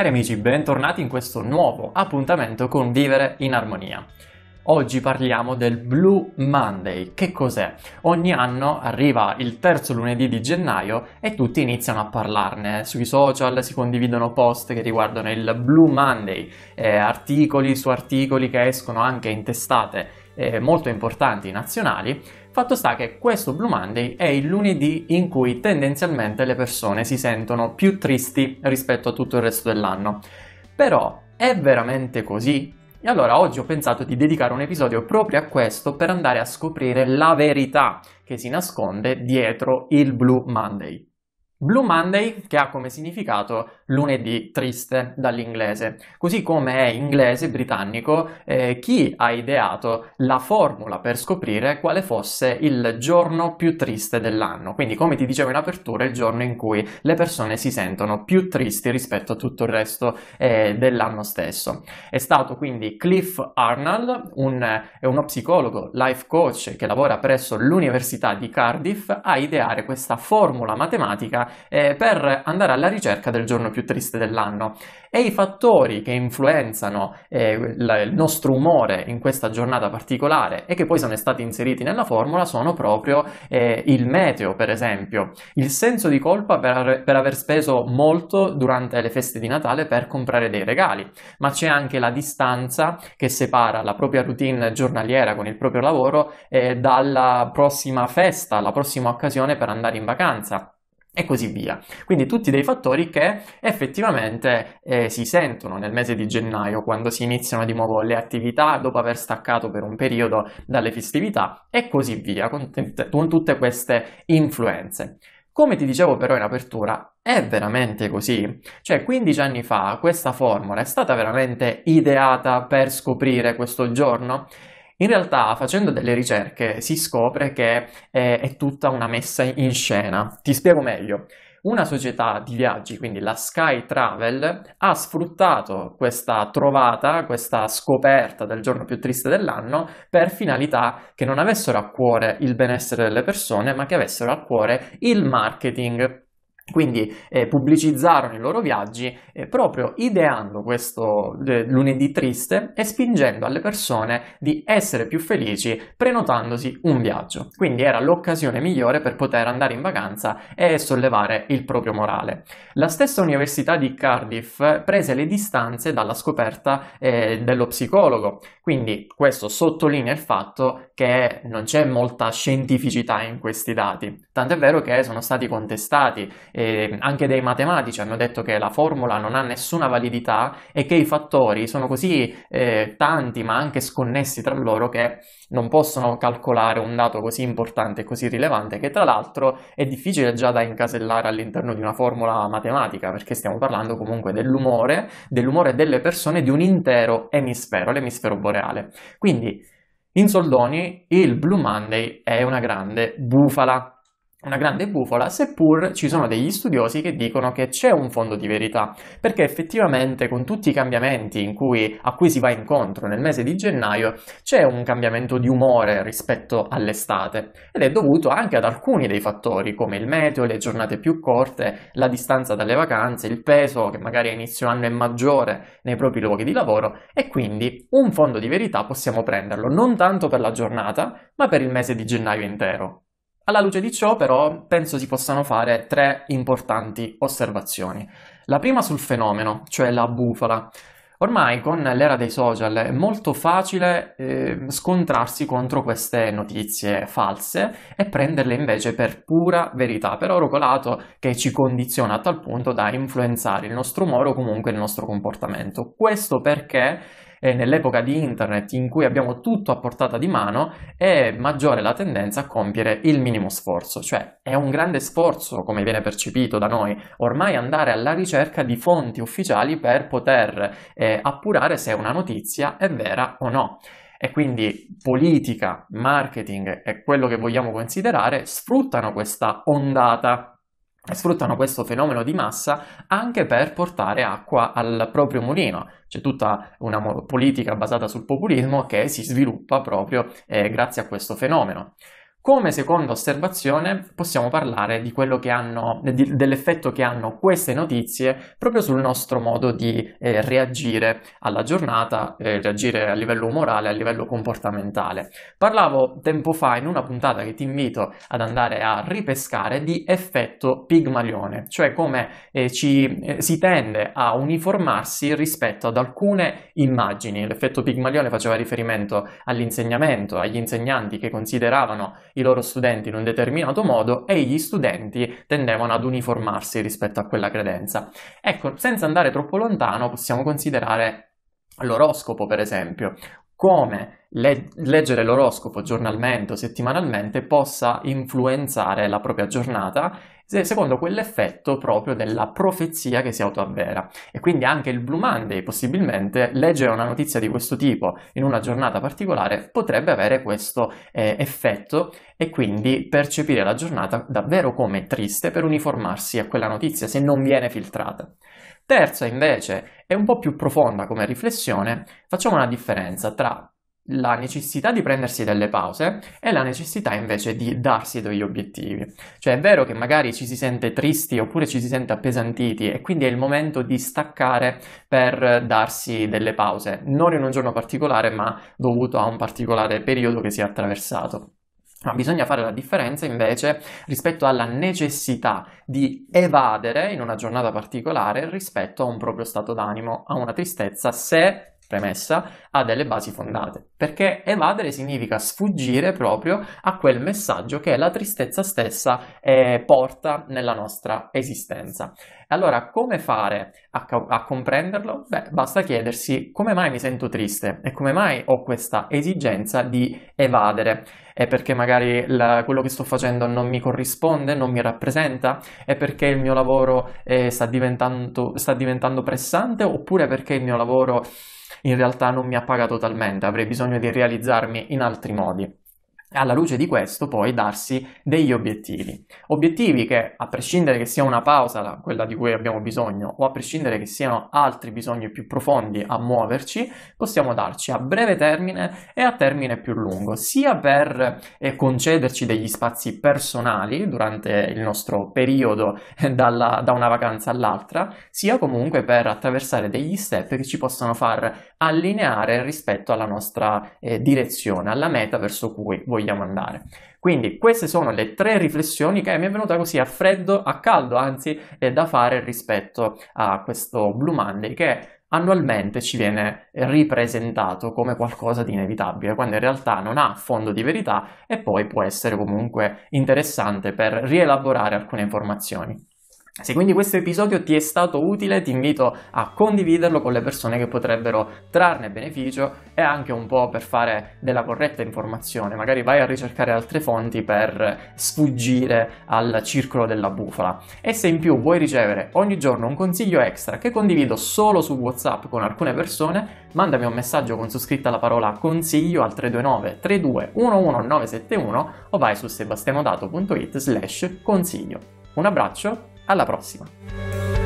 Cari amici, bentornati in questo nuovo appuntamento con Vivere in Armonia. Oggi parliamo del Blue Monday. Che cos'è? Ogni anno arriva il terzo lunedì di gennaio e tutti iniziano a parlarne. Sui social si condividono post che riguardano il Blue Monday, eh, articoli su articoli che escono anche in testate eh, molto importanti nazionali, fatto sta che questo Blue Monday è il lunedì in cui tendenzialmente le persone si sentono più tristi rispetto a tutto il resto dell'anno. Però è veramente così? E allora oggi ho pensato di dedicare un episodio proprio a questo per andare a scoprire la verità che si nasconde dietro il Blue Monday. Blue Monday che ha come significato lunedì triste dall'inglese. Così come è inglese britannico eh, chi ha ideato la formula per scoprire quale fosse il giorno più triste dell'anno. Quindi, come ti dicevo in apertura, il giorno in cui le persone si sentono più tristi rispetto a tutto il resto eh, dell'anno stesso. È stato quindi Cliff Arnold, un, uno psicologo, life coach che lavora presso l'Università di Cardiff, a ideare questa formula matematica eh, per andare alla ricerca del giorno più più triste dell'anno e i fattori che influenzano eh, il nostro umore in questa giornata particolare e che poi sono stati inseriti nella formula sono proprio eh, il meteo, per esempio, il senso di colpa per, per aver speso molto durante le feste di Natale per comprare dei regali, ma c'è anche la distanza che separa la propria routine giornaliera con il proprio lavoro eh, dalla prossima festa, la prossima occasione per andare in vacanza e così via. Quindi tutti dei fattori che effettivamente eh, si sentono nel mese di gennaio quando si iniziano di nuovo le attività dopo aver staccato per un periodo dalle festività e così via, con, t- con tutte queste influenze. Come ti dicevo però in apertura, è veramente così? Cioè, 15 anni fa questa formula è stata veramente ideata per scoprire questo giorno? In realtà, facendo delle ricerche, si scopre che è, eh, è tutta una messa in scena. Ti spiego meglio una società di viaggi, quindi la Sky Travel, ha sfruttato questa trovata, questa scoperta del giorno più triste dell'anno per finalità che non avessero a cuore il benessere delle persone, ma che avessero a cuore il marketing. Quindi eh, pubblicizzarono i loro viaggi eh, proprio ideando questo eh, lunedì triste e spingendo alle persone di essere più felici prenotandosi un viaggio. Quindi era l'occasione migliore per poter andare in vacanza e sollevare il proprio morale. La stessa Università di Cardiff prese le distanze dalla scoperta eh, dello psicologo, quindi questo sottolinea il fatto che non c'è molta scientificità in questi dati, tant'è vero che sono stati contestati eh, anche dei matematici hanno detto che la formula non ha nessuna validità e che i fattori sono così eh, tanti ma anche sconnessi tra loro che non possono calcolare un dato così importante e così rilevante che tra l'altro è difficile già da incasellare all'interno di una formula matematica perché stiamo parlando comunque dell'umore, dell'umore delle persone di un intero emisfero, l'emisfero boreale. Quindi in soldoni il Blue Monday è una grande bufala una grande bufola, seppur ci sono degli studiosi che dicono che c'è un fondo di verità, perché effettivamente con tutti i cambiamenti cui, a cui si va incontro nel mese di gennaio c'è un cambiamento di umore rispetto all'estate ed è dovuto anche ad alcuni dei fattori come il meteo, le giornate più corte, la distanza dalle vacanze, il peso che magari a inizio anno è maggiore nei propri luoghi di lavoro e quindi un fondo di verità possiamo prenderlo non tanto per la giornata ma per il mese di gennaio intero. Alla luce di ciò, però, penso si possano fare tre importanti osservazioni. La prima sul fenomeno, cioè la bufala. Ormai con l'era dei social è molto facile eh, scontrarsi contro queste notizie false e prenderle invece per pura verità, per oro colato che ci condiziona a tal punto da influenzare il nostro umore o comunque il nostro comportamento. Questo perché eh, nell'epoca di internet in cui abbiamo tutto a portata di mano, è maggiore la tendenza a compiere il minimo sforzo, cioè è un grande sforzo come viene percepito da noi ormai andare alla ricerca di fonti ufficiali per poter eh, appurare se una notizia è vera o no. E quindi politica, marketing e quello che vogliamo considerare sfruttano questa ondata sfruttano questo fenomeno di massa anche per portare acqua al proprio mulino. C'è tutta una politica basata sul populismo che si sviluppa proprio eh, grazie a questo fenomeno. Come seconda osservazione possiamo parlare che hanno, di, dell'effetto che hanno queste notizie proprio sul nostro modo di eh, reagire alla giornata, eh, reagire a livello umorale, a livello comportamentale. Parlavo tempo fa in una puntata che ti invito ad andare a ripescare di effetto pigmalione, cioè come eh, ci, eh, si tende a uniformarsi rispetto ad alcune immagini. L'effetto pigmalione faceva riferimento all'insegnamento, agli insegnanti che consideravano i loro studenti in un determinato modo e gli studenti tendevano ad uniformarsi rispetto a quella credenza. Ecco, senza andare troppo lontano possiamo considerare l'oroscopo, per esempio, come le- leggere l'oroscopo giornalmente o settimanalmente possa influenzare la propria giornata secondo quell'effetto proprio della profezia che si autoavvera. E quindi anche il Blue Monday, possibilmente, leggere una notizia di questo tipo in una giornata particolare potrebbe avere questo eh, effetto e quindi percepire la giornata davvero come triste per uniformarsi a quella notizia se non viene filtrata. Terza invece è un po' più profonda come riflessione, facciamo una differenza tra la necessità di prendersi delle pause e la necessità invece di darsi degli obiettivi. Cioè è vero che magari ci si sente tristi oppure ci si sente appesantiti e quindi è il momento di staccare per darsi delle pause, non in un giorno particolare ma dovuto a un particolare periodo che si è attraversato. Ma bisogna fare la differenza invece rispetto alla necessità di evadere in una giornata particolare rispetto a un proprio stato d'animo, a una tristezza, se premessa, ha delle basi fondate, perché evadere significa sfuggire proprio a quel messaggio che la tristezza stessa eh, porta nella nostra esistenza. Allora, come fare a, ca- a comprenderlo? Beh, basta chiedersi come mai mi sento triste e come mai ho questa esigenza di evadere. È perché magari la, quello che sto facendo non mi corrisponde, non mi rappresenta? È perché il mio lavoro eh, sta, diventando, sta diventando pressante oppure perché il mio lavoro in realtà non mi ha pagato talmente, avrei bisogno di realizzarmi in altri modi alla luce di questo poi darsi degli obiettivi. Obiettivi che, a prescindere che sia una pausa, quella di cui abbiamo bisogno, o a prescindere che siano altri bisogni più profondi a muoverci, possiamo darci a breve termine e a termine più lungo, sia per eh, concederci degli spazi personali durante il nostro periodo eh, dalla, da una vacanza all'altra, sia comunque per attraversare degli step che ci possano far allineare rispetto alla nostra eh, direzione, alla meta verso cui vogliamo vogliamo andare. Quindi queste sono le tre riflessioni che mi è venuta così a freddo, a caldo, anzi, è eh, da fare rispetto a questo Blue Monday che annualmente ci viene ripresentato come qualcosa di inevitabile, quando in realtà non ha fondo di verità e poi può essere comunque interessante per rielaborare alcune informazioni. Se quindi questo episodio ti è stato utile ti invito a condividerlo con le persone che potrebbero trarne beneficio e anche un po' per fare della corretta informazione, magari vai a ricercare altre fonti per sfuggire al circolo della bufala. E se in più vuoi ricevere ogni giorno un consiglio extra che condivido solo su WhatsApp con alcune persone, mandami un messaggio con su scritta la parola consiglio al 329 32 o vai su sebastianodato.it slash consiglio. Un abbraccio alla prossima!